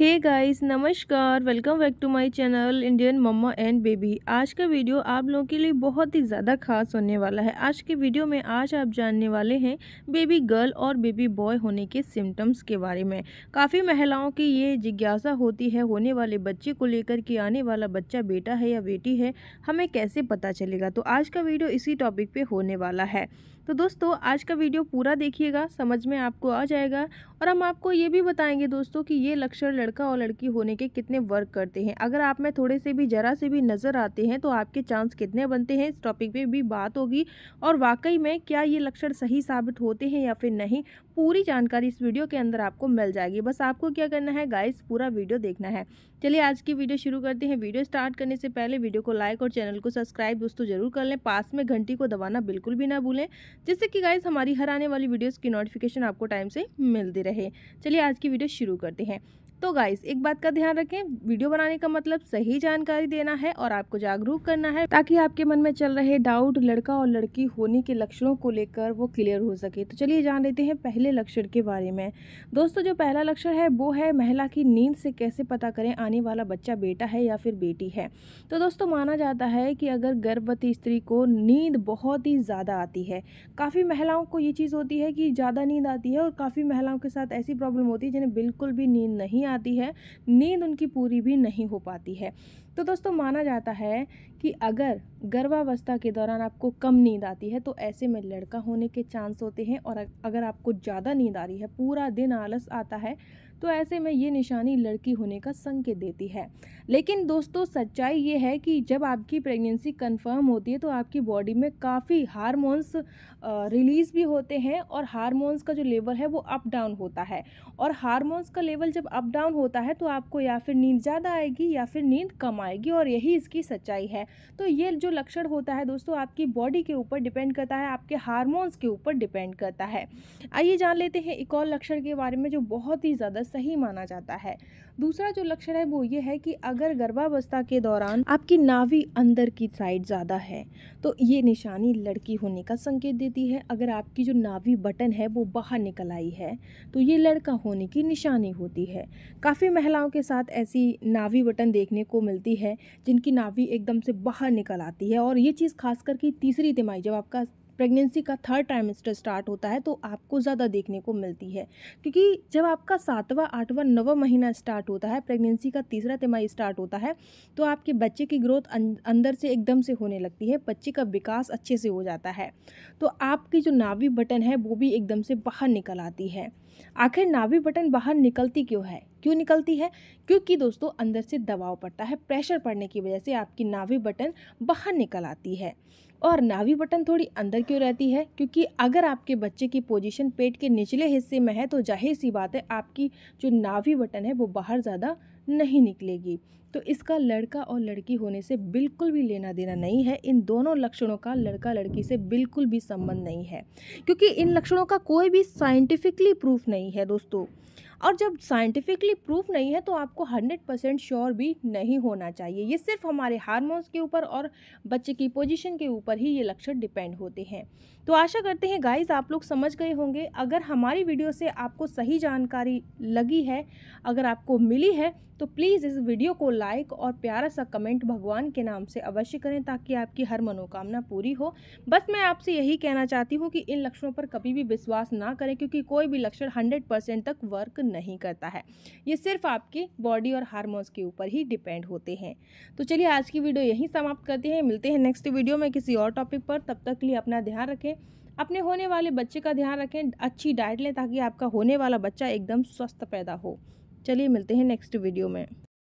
हे guys नमस्कार welcome back to my channel Indian mama and baby आज का video आप लोगों के लिए बहुत ही ज़्यादा खास होने वाला है आज के वीडियो में आज आप जानने वाले हैं बेबी गर्ल और बेबी बॉय होने के सिम्टम्स के बारे में काफ़ी महिलाओं की ये जिज्ञासा होती है होने वाले बच्चे को लेकर कि आने वाला बच्चा बेटा है या बेटी है हमें कैसे पता चलेगा तो आज का वीडियो इसी टॉपिक पर होने वाला है तो दोस्तों आज का वीडियो पूरा देखिएगा समझ में आपको आ जाएगा और हम आपको ये भी बताएंगे दोस्तों कि ये लक्षण लड़का और लड़की होने के कितने वर्क करते हैं अगर आप में थोड़े से भी ज़रा से भी नज़र आते हैं तो आपके चांस कितने बनते हैं इस टॉपिक पे भी बात होगी और वाकई में क्या ये लक्षण सही साबित होते हैं या फिर नहीं पूरी जानकारी इस वीडियो के अंदर आपको मिल जाएगी बस आपको क्या करना है गाइस पूरा वीडियो देखना है चलिए आज की वीडियो शुरू करते हैं वीडियो स्टार्ट करने से पहले वीडियो को लाइक और चैनल को सब्सक्राइब दोस्तों जरूर कर लें पास में घंटी को दबाना बिल्कुल भी ना भूलें जिससे कि गाइस हमारी हर आने वाली वीडियोज़ की नोटिफिकेशन आपको टाइम से मिलती रहे चलिए आज की वीडियो शुरू करते हैं तो गाइस एक बात का ध्यान रखें वीडियो बनाने का मतलब सही जानकारी देना है और आपको जागरूक करना है ताकि आपके मन में चल रहे डाउट लड़का और लड़की होने के लक्षणों को लेकर वो क्लियर हो सके तो चलिए जान लेते हैं पहले लक्षण के बारे में दोस्तों जो पहला लक्षण है वो है महिला की नींद से कैसे पता करें आने वाला बच्चा बेटा है या फिर बेटी है तो दोस्तों माना जाता है कि अगर गर्भवती स्त्री को नींद बहुत ही ज़्यादा आती है काफ़ी महिलाओं को ये चीज़ होती है कि ज़्यादा नींद आती है और काफ़ी महिलाओं के साथ ऐसी प्रॉब्लम होती है जिन्हें बिल्कुल भी नींद नहीं आती है नींद उनकी पूरी भी नहीं हो पाती है तो दोस्तों माना जाता है कि अगर गर्भावस्था के दौरान आपको कम नींद आती है तो ऐसे में लड़का होने के चांस होते हैं और अगर आपको ज़्यादा नींद आ रही है पूरा दिन आलस आता है तो ऐसे में ये निशानी लड़की होने का संकेत देती है लेकिन दोस्तों सच्चाई ये है कि जब आपकी प्रेगनेंसी कंफर्म होती है तो आपकी बॉडी में काफ़ी हारमोन्स रिलीज़ भी होते हैं और हारमोन्स का जो लेवल है वो अप डाउन होता है और हारमोन्स का लेवल जब अप डाउन डाउन होता है तो आपको या फिर नींद ज़्यादा आएगी या फिर नींद कम आएगी और यही इसकी सच्चाई है तो ये जो लक्षण होता है दोस्तों आपकी बॉडी के ऊपर डिपेंड करता है आपके हारमोन्स के ऊपर डिपेंड करता है आइए जान लेते हैं एक और लक्षण के बारे में जो बहुत ही ज़्यादा सही माना जाता है दूसरा जो लक्षण है वो ये है कि अगर गर्भावस्था के दौरान आपकी नाभि अंदर की साइड ज़्यादा है तो ये निशानी लड़की होने का संकेत देती है अगर आपकी जो नाभि बटन है वो बाहर निकल आई है तो ये लड़का होने की निशानी होती है काफ़ी महिलाओं के साथ ऐसी नाभि बटन देखने को मिलती है जिनकी नाभि एकदम से बाहर निकल आती है और ये चीज़ खास करके तीसरी तिमाही जब आपका प्रेगनेंसी का थर्ड ट्राइमेस्टर स्टार्ट होता है तो आपको ज़्यादा देखने को मिलती है क्योंकि जब आपका सातवां आठवां नवा महीना स्टार्ट होता है प्रेगनेंसी का तीसरा तिमाही स्टार्ट होता है तो आपके बच्चे की ग्रोथ अं-, अंदर से एकदम से होने लगती है बच्चे का विकास अच्छे से हो जाता है तो आपकी जो नावी बटन है वो भी एकदम से बाहर निकल आती है आखिर नावी बटन बाहर निकलती क्यों है क्यों निकलती है क्योंकि दोस्तों अंदर से दबाव पड़ता है प्रेशर पड़ने की वजह से आपकी नाभि बटन बाहर निकल आती है और नाभि बटन थोड़ी अंदर क्यों रहती है क्योंकि अगर आपके बच्चे की पोजीशन पेट के निचले हिस्से में है तो जाहिर सी बात है आपकी जो नाभि बटन है वो बाहर ज़्यादा नहीं निकलेगी तो इसका लड़का और लड़की होने से बिल्कुल भी लेना देना नहीं है इन दोनों लक्षणों का लड़का लड़की से बिल्कुल भी संबंध नहीं है क्योंकि इन लक्षणों का कोई भी साइंटिफिकली प्रूफ नहीं है दोस्तों और जब साइंटिफिकली प्रूफ नहीं है तो आपको हंड्रेड परसेंट श्योर भी नहीं होना चाहिए ये सिर्फ हमारे हारमोन्स के ऊपर और बच्चे की पोजिशन के ऊपर ही ये लक्षण डिपेंड होते हैं तो आशा करते हैं गाइज आप लोग समझ गए होंगे अगर हमारी वीडियो से आपको सही जानकारी लगी है अगर आपको मिली है तो प्लीज़ इस वीडियो को लाइक और प्यारा सा कमेंट भगवान के नाम से अवश्य करें ताकि आपकी हर मनोकामना पूरी हो बस मैं आपसे यही कहना चाहती हूँ कि इन लक्षणों पर कभी भी विश्वास ना करें क्योंकि कोई भी लक्षण हंड्रेड परसेंट तक वर्क नहीं करता है ये सिर्फ आपकी बॉडी और हारमोन्स के ऊपर ही डिपेंड होते हैं तो चलिए आज की वीडियो यहीं समाप्त करते हैं मिलते हैं नेक्स्ट वीडियो में किसी और टॉपिक पर तब तक के लिए अपना ध्यान रखें अपने होने वाले बच्चे का ध्यान रखें अच्छी डाइट लें ताकि आपका होने वाला बच्चा एकदम स्वस्थ पैदा हो चलिए मिलते हैं नेक्स्ट वीडियो में